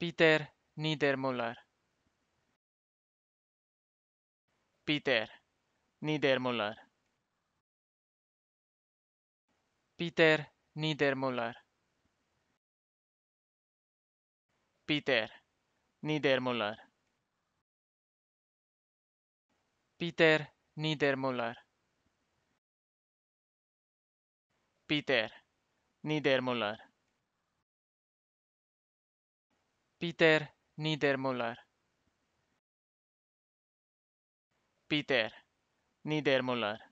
Peter Niedermüller. Peter Niedermüller. Peter Niedermüller. Peter Niedermüller. Peter Niedermüller. Peter Niedermüller. Peter Niedermüller. Peter Niedermüller.